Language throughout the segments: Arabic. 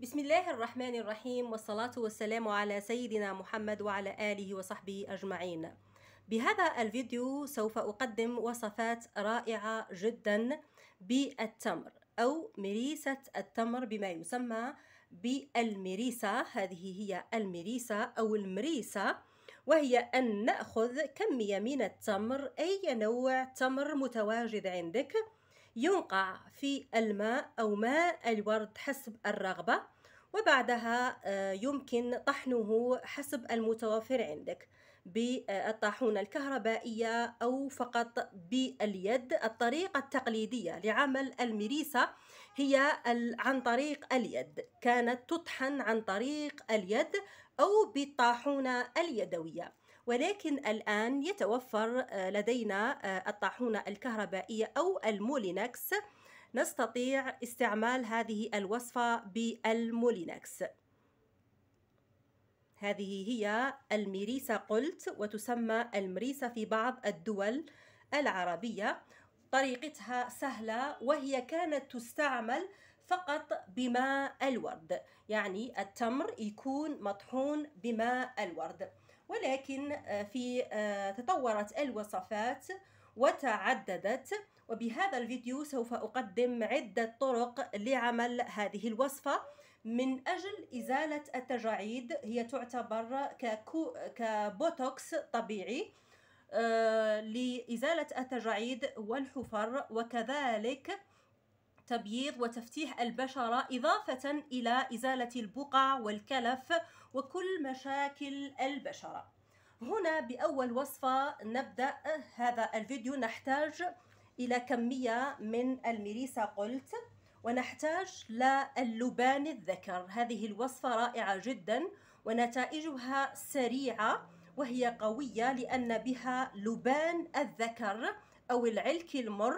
بسم الله الرحمن الرحيم والصلاة والسلام على سيدنا محمد وعلى آله وصحبه أجمعين بهذا الفيديو سوف أقدم وصفات رائعة جدا بالتمر أو مريسة التمر بما يسمى بالمريسة هذه هي المريسة أو المريسة وهي أن نأخذ كمية من التمر أي نوع تمر متواجد عندك ينقع في الماء أو ماء الورد حسب الرغبة وبعدها آه، يمكن طحنه حسب المتوفر عندك بالطاحونة الكهربائية أو فقط باليد الطريقة التقليدية لعمل المريسة هي عن طريق اليد كانت تطحن عن طريق اليد أو بالطاحونة اليدوية ولكن الآن يتوفر آه، لدينا آه، الطاحونة الكهربائية أو المولينكس نستطيع استعمال هذه الوصفة بالمولينكس هذه هي المريسة قلت وتسمى المريسة في بعض الدول العربية طريقتها سهلة وهي كانت تستعمل فقط بماء الورد يعني التمر يكون مطحون بماء الورد ولكن آه، في آه، تطورت الوصفات وتعددت وبهذا الفيديو سوف أقدم عدة طرق لعمل هذه الوصفة من أجل إزالة التجاعيد هي تعتبر كبوتوكس طبيعي آه، لإزالة التجاعيد والحفر وكذلك تبييض وتفتيح البشرة إضافة إلى إزالة البقع والكلف وكل مشاكل البشرة هنا بأول وصفة نبدأ هذا الفيديو نحتاج إلى كمية من الميريسا قلت ونحتاج للبان الذكر هذه الوصفة رائعة جدا ونتائجها سريعة وهي قوية لأن بها لبان الذكر أو العلك المر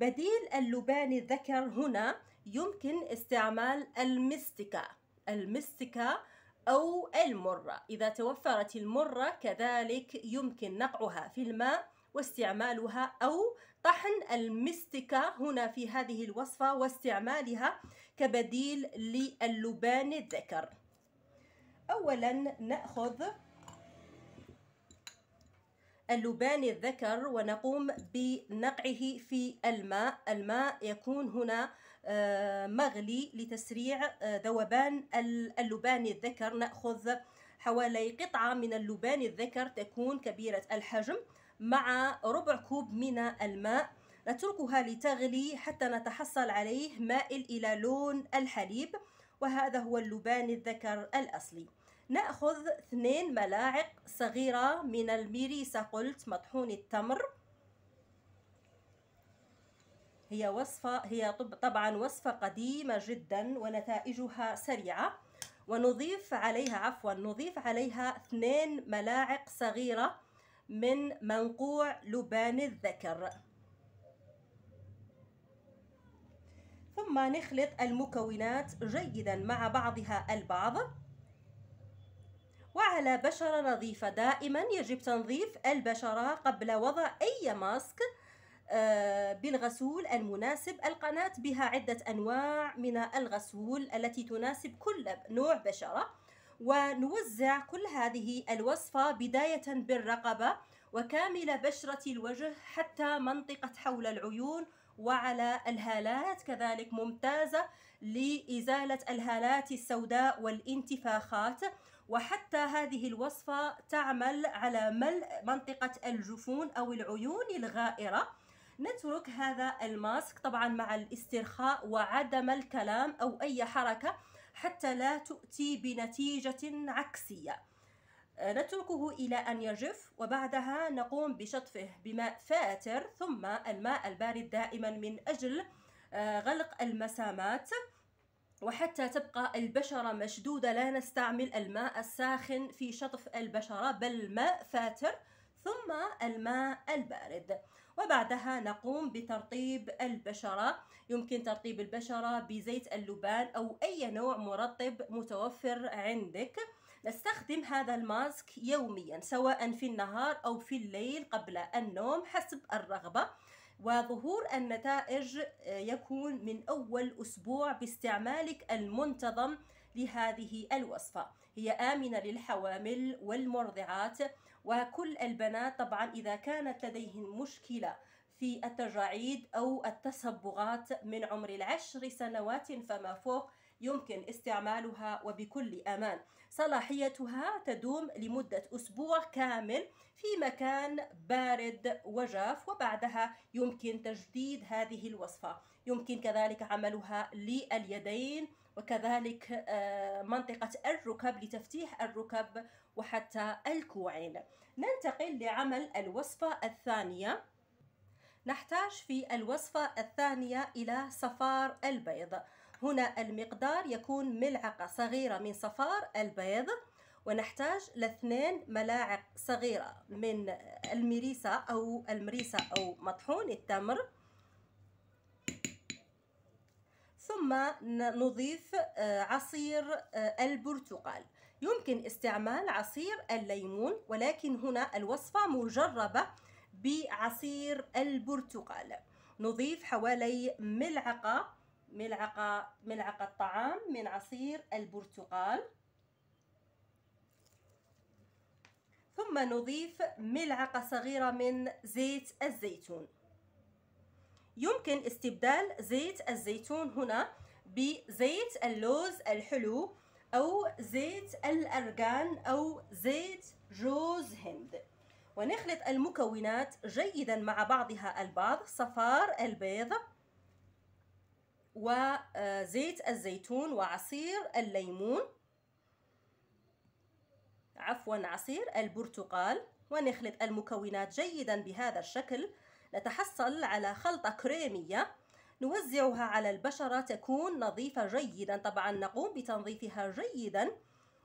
بديل اللبان الذكر هنا يمكن استعمال المستكة المستكة أو المرة إذا توفرت المرة كذلك يمكن نقعها في الماء واستعمالها أو طحن المستكة هنا في هذه الوصفة واستعمالها كبديل للبان الذكر أولا نأخذ اللبان الذكر ونقوم بنقعه في الماء الماء يكون هنا آه، مغلي لتسريع آه، ذوبان اللبان الذكر نأخذ حوالي قطعة من اللبان الذكر تكون كبيرة الحجم مع ربع كوب من الماء نتركها لتغلي حتى نتحصل عليه مائل إلى لون الحليب وهذا هو اللبان الذكر الأصلي نأخذ اثنين ملاعق صغيرة من الميريسة قلت مطحون التمر هي وصفة هي طبعا وصفة قديمة جدا ونتائجها سريعة ونضيف عليها عفوا نضيف عليها اثنين ملاعق صغيرة من منقوع لبان الذكر ثم نخلط المكونات جيدا مع بعضها البعض وعلى بشرة نظيفة دائما يجب تنظيف البشرة قبل وضع أي ماسك آه، بالغسول المناسب القناة بها عدة أنواع من الغسول التي تناسب كل نوع بشرة ونوزع كل هذه الوصفة بداية بالرقبة وكامل بشرة الوجه حتى منطقة حول العيون وعلى الهالات كذلك ممتازة لإزالة الهالات السوداء والانتفاخات وحتى هذه الوصفة تعمل على ملء منطقة الجفون أو العيون الغائرة نترك هذا الماسك طبعا مع الاسترخاء وعدم الكلام أو أي حركة حتى لا تؤتي بنتيجة عكسية نتركه إلى أن يجف وبعدها نقوم بشطفه بماء فاتر ثم الماء البارد دائما من أجل آه، غلق المسامات وحتى تبقى البشرة مشدودة لا نستعمل الماء الساخن في شطف البشرة بل ماء فاتر ثم الماء البارد وبعدها نقوم بترطيب البشرة يمكن ترطيب البشرة بزيت اللبان أو أي نوع مرطب متوفر عندك نستخدم هذا الماسك يوميا سواء في النهار أو في الليل قبل النوم حسب الرغبة وظهور النتائج آه، يكون من أول أسبوع باستعمالك المنتظم لهذه الوصفة هي آمنة للحوامل والمرضعات وكل البنات طبعا إذا كانت لديهن مشكلة في التجاعيد أو التصبغات من عمر العشر سنوات فما فوق يمكن استعمالها وبكل أمان صلاحيتها تدوم لمدة أسبوع كامل في مكان بارد وجاف وبعدها يمكن تجديد هذه الوصفة يمكن كذلك عملها لليدين وكذلك آه، منطقة الركب لتفتيح الركب وحتى الكوعين ننتقل لعمل الوصفة الثانية نحتاج في الوصفة الثانية إلى صفار البيض هنا المقدار يكون ملعقة صغيرة من صفار البيض ونحتاج لاثنين ملاعق صغيرة من المريسة أو المريسة أو مطحون التمر ثم نضيف آه، عصير آه، البرتقال يمكن استعمال عصير الليمون ولكن هنا الوصفة مجربة بعصير البرتقال نضيف حوالي ملعقة ملعقة ملعقة طعام من عصير البرتقال ثم نضيف ملعقة صغيرة من زيت الزيتون يمكن استبدال زيت الزيتون هنا بزيت اللوز الحلو أو زيت الأرغان أو زيت جوز هند ونخلط المكونات جيدا مع بعضها البعض صفار البيض وزيت الزيتون وعصير الليمون عفوا عصير البرتقال ونخلط المكونات جيدا بهذا الشكل نتحصل على خلطة كريمية نوزعها على البشرة تكون نظيفة جيدا طبعا نقوم بتنظيفها جيدا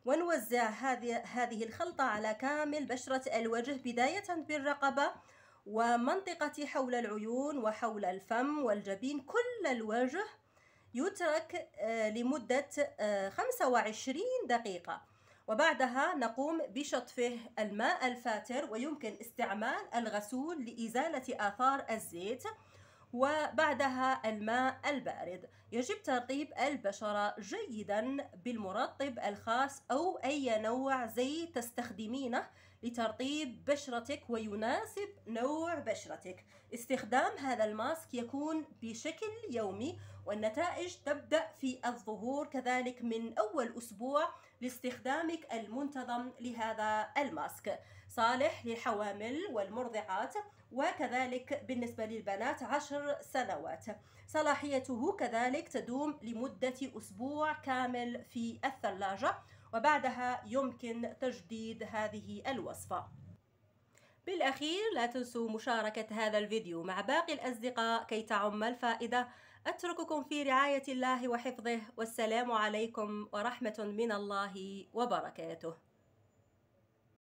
ونوزع هذه هذه الخلطة على كامل بشرة الوجه بداية بالرقبة ومنطقة حول العيون وحول الفم والجبين كل الوجه يترك آه، لمدة 25 آه، دقيقة وبعدها نقوم بشطفه الماء الفاتر ويمكن استعمال الغسول لإزالة آثار الزيت وبعدها الماء البارد يجب ترطيب البشرة جيدا بالمرطب الخاص أو أي نوع زي تستخدمينه لترطيب بشرتك ويناسب نوع بشرتك استخدام هذا الماسك يكون بشكل يومي والنتائج تبدأ في الظهور كذلك من أول أسبوع لاستخدامك المنتظم لهذا الماسك صالح للحوامل والمرضعات وكذلك بالنسبة للبنات عشر سنوات صلاحيته كذلك ذلك تدوم لمدة أسبوع كامل في الثلاجة وبعدها يمكن تجديد هذه الوصفة بالأخير لا تنسوا مشاركة هذا الفيديو مع باقي الأصدقاء كي تعم الفائدة أترككم في رعاية الله وحفظه والسلام عليكم ورحمة من الله وبركاته